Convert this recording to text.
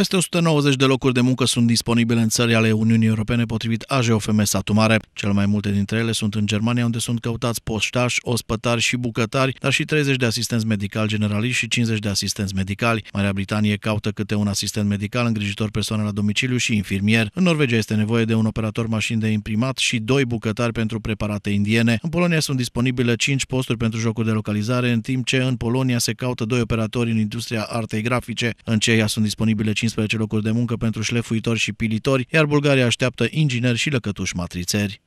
Peste 190 de locuri de muncă sunt disponibile în țări ale Uniunii Europene potrivit AJOFM Satu Mare. Cel mai multe dintre ele sunt în Germania, unde sunt căutați poștași, ospătari și bucătari, dar și 30 de asistenți medicali generaliști și 50 de asistenți medicali. Marea Britanie caută câte un asistent medical, îngrijitor persoane la domiciliu și infirmier. În Norvegia este nevoie de un operator mașini de imprimat și doi bucătari pentru preparate indiene. În Polonia sunt disponibile 5 posturi pentru jocuri de localizare, în timp ce în Polonia se caută doi operatori în industria artei grafice. În Ceia sunt disponibile 15 locuri de muncă pentru șlefuitori și pilitori, iar Bulgaria așteaptă ingineri și lăcătuși matrițeri.